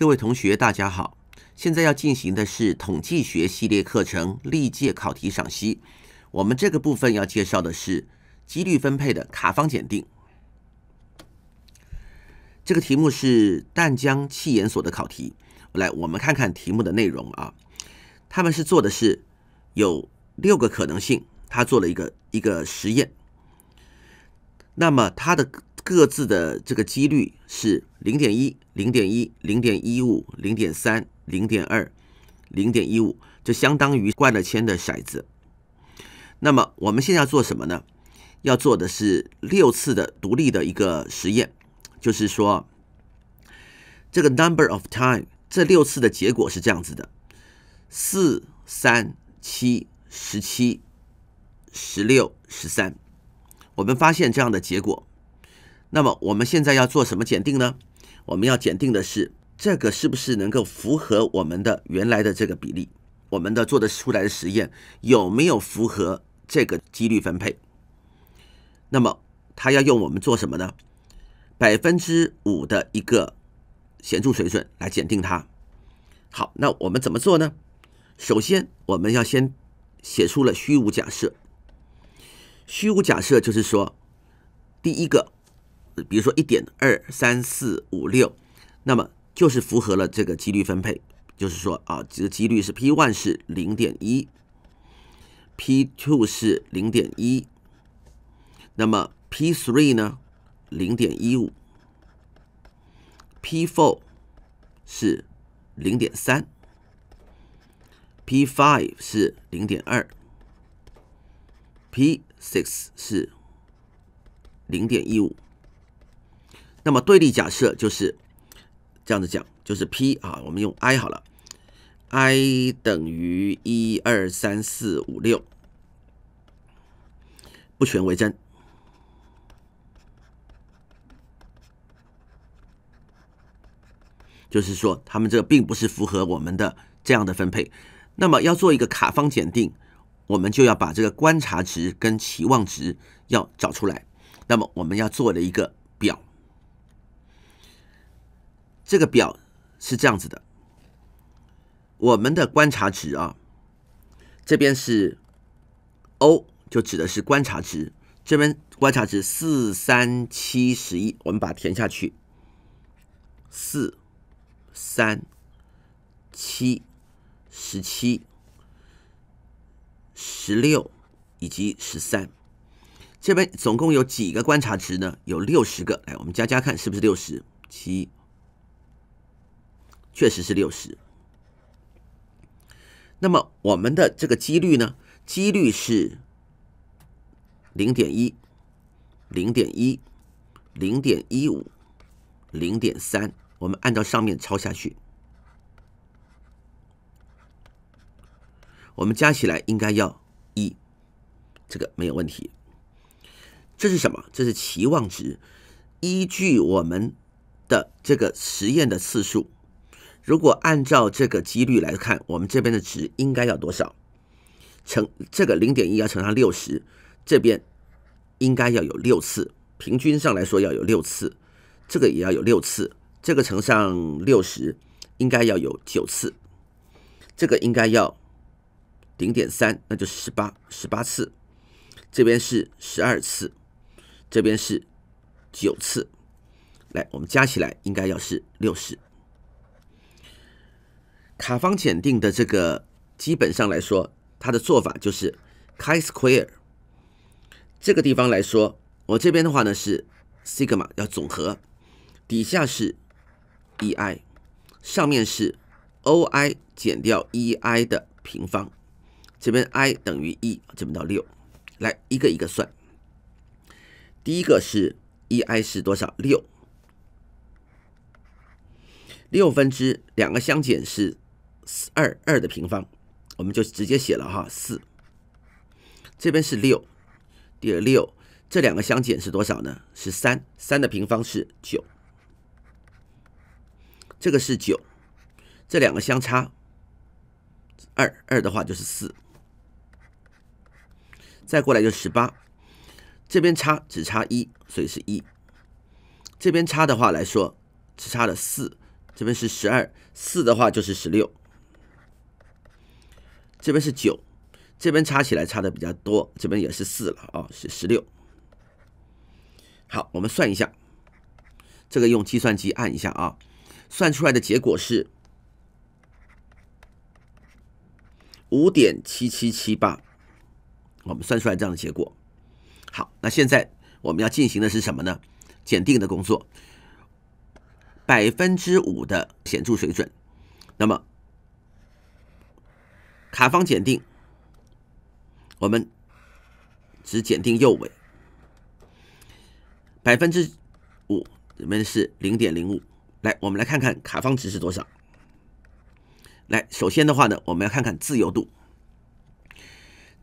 各位同学，大家好！现在要进行的是统计学系列课程历届考题赏析。我们这个部分要介绍的是几率分配的卡方检定。这个题目是淡江气研所的考题。来，我们看看题目的内容啊。他们是做的是有六个可能性，他做了一个一个实验。那么他的。各自的这个几率是零点一、零点一、零点一五、零点三、零点二、零点一五，就相当于灌了铅的骰子。那么我们现在要做什么呢？要做的是六次的独立的一个实验，就是说这个 number of time 这六次的结果是这样子的：四、三、七、十七、十六、十三。我们发现这样的结果。那么我们现在要做什么检定呢？我们要检定的是这个是不是能够符合我们的原来的这个比例？我们的做的出来的实验有没有符合这个几率分配？那么它要用我们做什么呢？百分之五的一个显著水准来检定它。好，那我们怎么做呢？首先我们要先写出了虚无假设。虚无假设就是说，第一个。比如说一点二三四五六，那么就是符合了这个几率分配，就是说啊，这个几率是 P one 是零点一，P two 是零点一，那么 P three 呢零点一五，P four 是零点三，P five 是零点二，P six 是零点一五。那么对立假设就是这样子讲，就是 P 啊，我们用 i 好了，i 等于一二三四五六，不全为真，就是说他们这个并不是符合我们的这样的分配。那么要做一个卡方检定，我们就要把这个观察值跟期望值要找出来。那么我们要做的一个表。这个表是这样子的，我们的观察值啊，这边是 O 就指的是观察值，这边观察值四三七十一，我们把它填下去，四三七十七十六以及十三，这边总共有几个观察值呢？有六十个，哎，我们加加看是不是六十七？确实是六十。那么我们的这个几率呢？几率是零点一、零点一、零点一五、零点三。我们按照上面抄下去，我们加起来应该要一，这个没有问题。这是什么？这是期望值。依据我们的这个实验的次数。如果按照这个几率来看，我们这边的值应该要多少？乘这个零点一要乘上六十，这边应该要有六次，平均上来说要有六次，这个也要有六次，这个乘上六十应该要有九次，这个应该要零点三，那就十八十八次，这边是十二次，这边是九次，来，我们加起来应该要是六十。卡方检定的这个基本上来说，它的做法就是卡 square 这个地方来说，我这边的话呢是 sigma 要总和，底下是 e i，上面是 o i 减掉 e i 的平方，这边 i 等于一，这边到六，来一个一个算，第一个是 e i 是多少？六，六分之两个相减是。二二的平方，我们就直接写了哈，四。这边是六，第二六，这两个相减是多少呢？是三，三的平方是九，这个是九，这两个相差二二的话就是四，再过来就十八，这边差只差一，所以是一，这边差的话来说只差了四，这边是十二，四的话就是十六。这边是九，这边差起来差的比较多，这边也是四了啊，是十六。好，我们算一下，这个用计算机按一下啊，算出来的结果是五点七七七八，我们算出来这样的结果。好，那现在我们要进行的是什么呢？检定的工作，百分之五的显著水准，那么。卡方检定，我们只检定右尾，百分之五，里面是零点零五。来，我们来看看卡方值是多少。来，首先的话呢，我们要看看自由度。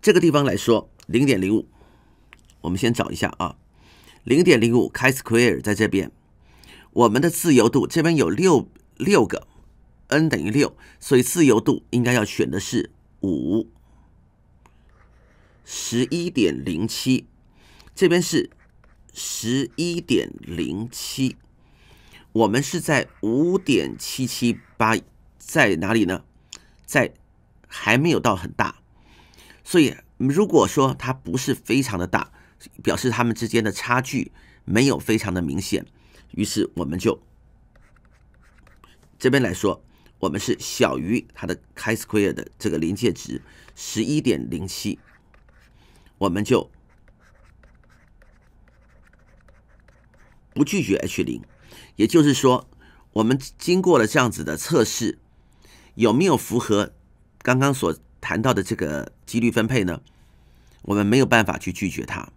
这个地方来说，零点零五，我们先找一下啊，零点零五卡方 square 在这边。我们的自由度这边有六六个，n 等于六，所以自由度应该要选的是。五十一点零七，这边是十一点零七，我们是在五点七七八，在哪里呢？在还没有到很大，所以如果说它不是非常的大，表示它们之间的差距没有非常的明显，于是我们就这边来说。我们是小于它的开 square 的这个临界值十一点零七，我们就不拒绝 H 零，也就是说，我们经过了这样子的测试，有没有符合刚刚所谈到的这个几率分配呢？我们没有办法去拒绝它。